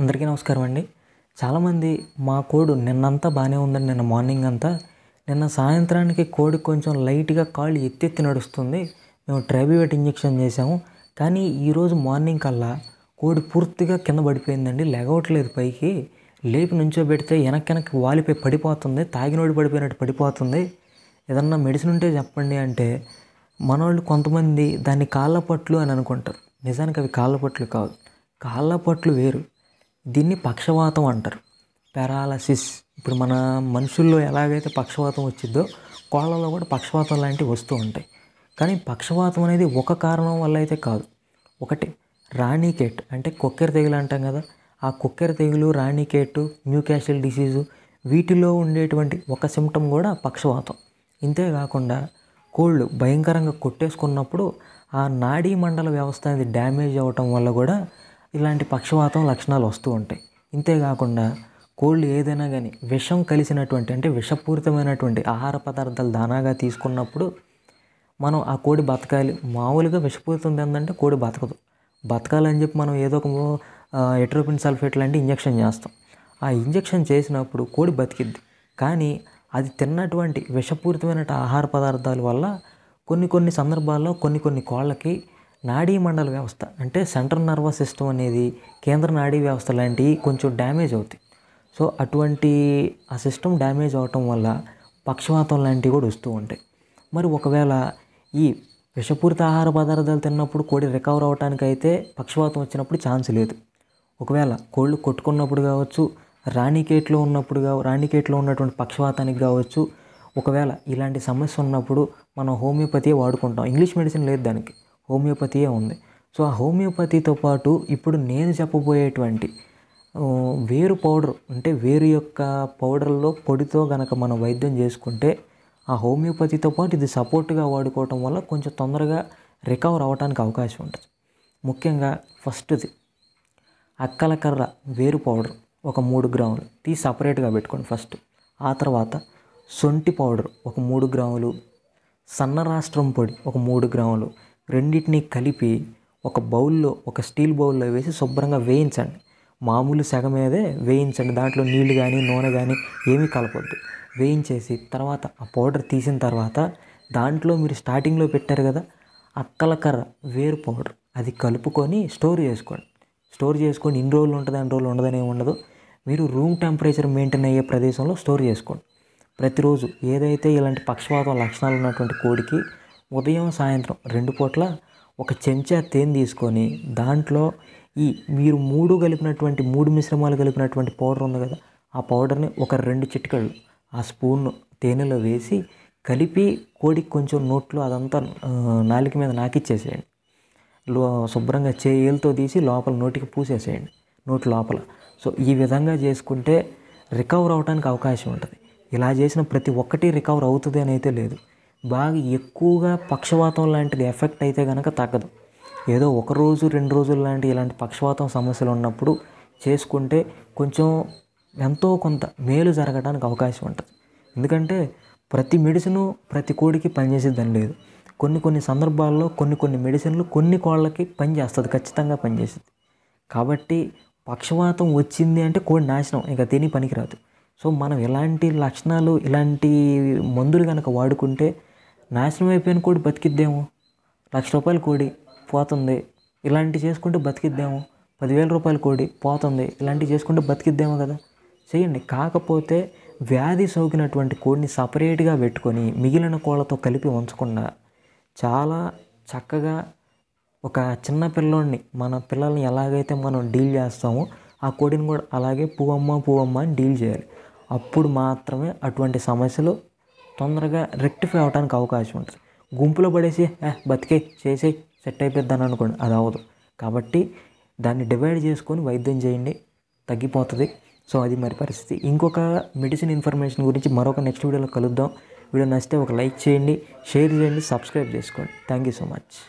అందరికీ నమస్కారం అండి చాలామంది మా కోడు నిన్నంతా బాగానే ఉందండి నిన్న మార్నింగ్ అంతా నిన్న సాయంత్రానికి కోడి కొంచెం లైట్గా కాళ్ళు ఎత్తెత్తి నడుస్తుంది మేము ట్రైబివేట్ ఇంజెక్షన్ చేసాము కానీ ఈరోజు మార్నింగ్ కల్లా కోడి పూర్తిగా కింద పడిపోయిందండి లెగవట్లేదు పైకి లేపి నుంచో పెడితే వెనక్కి వాలిపోయి పడిపోతుంది తాగినోడి పడిపోయినట్టు పడిపోతుంది ఏదన్నా మెడిసిన్ ఉంటే చెప్పండి అంటే మన వాళ్ళు కొంతమంది దాన్ని కాళ్ళ పట్లు అని అనుకుంటారు నిజానికి అవి పట్లు కాదు కాళ్ళ పట్లు వేరు దీన్ని పక్షవాతం అంటారు పెరాలసిస్ ఇప్పుడు మన మనుషుల్లో ఎలాగైతే పక్షవాతం వచ్చిందో కోళ్ళలో కూడా పక్షవాతం లాంటివి వస్తూ ఉంటాయి కానీ పక్షవాతం అనేది ఒక కారణం వల్ల అయితే కాదు ఒకటి రాణికేట్ అంటే కొక్కెర తెగులు అంటాం కదా ఆ కుక్కెర తెగులు రాణికేట్ న్యూకాసిల్ డిసీజు వీటిలో ఉండేటువంటి ఒక సిమ్టమ్ కూడా పక్షవాతం ఇంతేకాకుండా కోళ్ళు భయంకరంగా కొట్టేసుకున్నప్పుడు ఆ నాడీ మండల వ్యవస్థ అనేది డ్యామేజ్ అవ్వటం వల్ల కూడా ఇలాంటి పక్షవాతం లక్షణాలు వస్తూ ఉంటాయి ఇంతేకాకుండా కోళ్ళు ఏదైనా కానీ విషం కలిసినటువంటి అంటే విషపూరితమైనటువంటి ఆహార పదార్థాలు దానాగా తీసుకున్నప్పుడు మనం ఆ కోడి బతకాలి మామూలుగా విషపూరితం ఏంటంటే కోడి బతకదు బతకాలని చెప్పి మనం ఏదో ఒక ఎట్రోపిన్ సల్ఫేట్ లాంటి ఇంజక్షన్ చేస్తాం ఆ ఇంజక్షన్ చేసినప్పుడు కోడి బతికిద్ది కానీ అది తిన్నటువంటి విషపూరితమైన ఆహార పదార్థాల వల్ల కొన్ని కొన్ని సందర్భాల్లో కొన్ని కొన్ని కోళ్ళకి నాడీ మండల వ్యవస్థ అంటే సెంట్రల్ నర్వస్ సిస్టమ్ అనేది కేంద్ర నాడీ వ్యవస్థ లాంటివి కొంచెం డ్యామేజ్ అవుతాయి సో అటువంటి ఆ సిస్టమ్ డ్యామేజ్ అవటం వల్ల పక్షవాతం లాంటివి కూడా వస్తూ ఉంటాయి మరి ఒకవేళ ఈ విషపూరిత ఆహార పదార్థాలు తిన్నప్పుడు కోడి రికవర్ అవడానికి అయితే పక్షవాతం వచ్చినప్పుడు ఛాన్స్ లేదు ఒకవేళ కోళ్ళు కొట్టుకున్నప్పుడు కావచ్చు రాణికేట్లో ఉన్నప్పుడు కావచ్చు రాణికేట్లో ఉన్నటువంటి పక్షవాతానికి కావచ్చు ఒకవేళ ఇలాంటి సమస్య ఉన్నప్పుడు మనం హోమియోపతి వాడుకుంటాం ఇంగ్లీష్ మెడిసిన్ లేదు దానికి హోమియోపతియే ఉంది సో ఆ హోమియోపతితో పాటు ఇప్పుడు నేను చెప్పబోయేటువంటి వేరు పౌడర్ అంటే వేరు యొక్క పౌడర్లో పొడితో గనక మనం వైద్యం చేసుకుంటే ఆ హోమియోపతితో పాటు ఇది సపోర్ట్గా వాడుకోవటం వల్ల కొంచెం తొందరగా రికవర్ అవ్వడానికి అవకాశం ఉంటుంది ముఖ్యంగా ఫస్ట్ది అక్కల కర్ర వేరు పౌడర్ ఒక మూడు గ్రాములు తీ సపరేట్గా పెట్టుకోండి ఫస్ట్ ఆ తర్వాత సొంటి పౌడర్ ఒక మూడు గ్రాములు సన్న రాష్ట్రం పొడి ఒక మూడు గ్రాములు రెండింటిని కలిపి ఒక బౌల్లో ఒక స్టీల్ బౌల్లో వేసి శుభ్రంగా వేయించండి మామూలు సెగ మీదే వేయించండి దాంట్లో నీళ్ళు కానీ నూనె కానీ ఏమీ కలపొద్దు వేయించేసి తర్వాత ఆ పౌడర్ తీసిన తర్వాత దాంట్లో మీరు స్టార్టింగ్లో పెట్టారు కదా అక్కలకర్ర వేరు పౌడర్ అది కలుపుకొని స్టోర్ చేసుకోండి స్టోర్ చేసుకొని ఇన్ని రోజులు ఉంటుంది అన్ని రోజులు ఉండదని ఏమి ఉండదు మీరు రూమ్ టెంపరేచర్ మెయింటైన్ అయ్యే ప్రదేశంలో స్టోర్ చేసుకోండి ప్రతిరోజు ఏదైతే ఇలాంటి పక్షవాతం లక్షణాలు ఉన్నటువంటి కోడికి ఉదయం సాయంత్రం రెండు పూట్ల ఒక చెంచా తేనె తీసుకొని దాంట్లో ఈ మీరు మూడు కలిపినటువంటి మూడు మిశ్రమాలు కలిపినటువంటి పౌడర్ ఉంది కదా ఆ పౌడర్ని ఒక రెండు చిట్కళ్ళు ఆ స్పూన్ తేనెలో వేసి కలిపి కోడికి కొంచెం నోట్లో అదంతా నాలుక మీద నాకిచ్చేసేయండి లో శుభ్రంగా చేయలతో తీసి లోపల నోటికి పూసేసేయండి నోటి లోపల సో ఈ విధంగా చేసుకుంటే రికవర్ అవడానికి అవకాశం ఉంటుంది ఇలా చేసిన ప్రతి ఒక్కటి రికవర్ అవుతుంది అని అయితే లేదు బాగా ఎక్కువగా పక్షవాతం లాంటిది ఎఫెక్ట్ అయితే కనుక తగ్గదు ఏదో ఒక రోజు రెండు రోజులు లాంటి ఇలాంటి పక్షవాతం సమస్యలు ఉన్నప్పుడు చేసుకుంటే కొంచెం ఎంతో కొంత మేలు జరగడానికి అవకాశం ఉంటుంది ఎందుకంటే ప్రతి మెడిసిను ప్రతి కోడికి పనిచేసేదని లేదు కొన్ని కొన్ని సందర్భాల్లో కొన్ని కొన్ని మెడిసిన్లు కొన్ని కోళ్ళకి పనిచేస్తుంది ఖచ్చితంగా పనిచేస్తుంది కాబట్టి పక్షవాతం వచ్చింది అంటే కోడి నాశనం ఇంకా తిని పనికిరాదు సో మనం ఇలాంటి లక్షణాలు ఇలాంటి మందులు కనుక వాడుకుంటే నాశనం అయిపోయిన కోడి బతికిద్దాము లక్ష రూపాయల కోడి పోతుంది ఇలాంటి చేసుకుంటే బతికిద్దాము పదివేల రూపాయల కోడి పోతుంది ఇలాంటివి చేసుకుంటే బతికిద్దాము కదా చేయండి కాకపోతే వ్యాధి సోకినటువంటి కోడిని సపరేట్గా పెట్టుకొని మిగిలిన కోళ్ళతో కలిపి ఉంచకుండా చాలా చక్కగా ఒక చిన్న పిల్లోడిని మన పిల్లల్ని ఎలాగైతే మనం డీల్ చేస్తామో ఆ కోడిని కూడా అలాగే పువ్వమ్మ పువ్వమ్మ అని డీల్ చేయాలి అప్పుడు మాత్రమే అటువంటి సమస్యలు తొందరగా రెక్టిఫై అవడానికి అవకాశం ఉంటుంది గుంపులో పడేసి బతికే చేసే సెట్ అయిపోద్దాను అనుకోండి అది అవ్వదు కాబట్టి దాన్ని డివైడ్ చేసుకొని వైద్యం చేయండి తగ్గిపోతుంది సో అది మరి పరిస్థితి ఇంకొక మెడిసిన్ ఇన్ఫర్మేషన్ గురించి మరొక నెక్స్ట్ వీడియోలో కలుద్దాం వీడియో నచ్చితే ఒక లైక్ చేయండి షేర్ చేయండి సబ్స్క్రైబ్ చేసుకోండి థ్యాంక్ యూ సో మచ్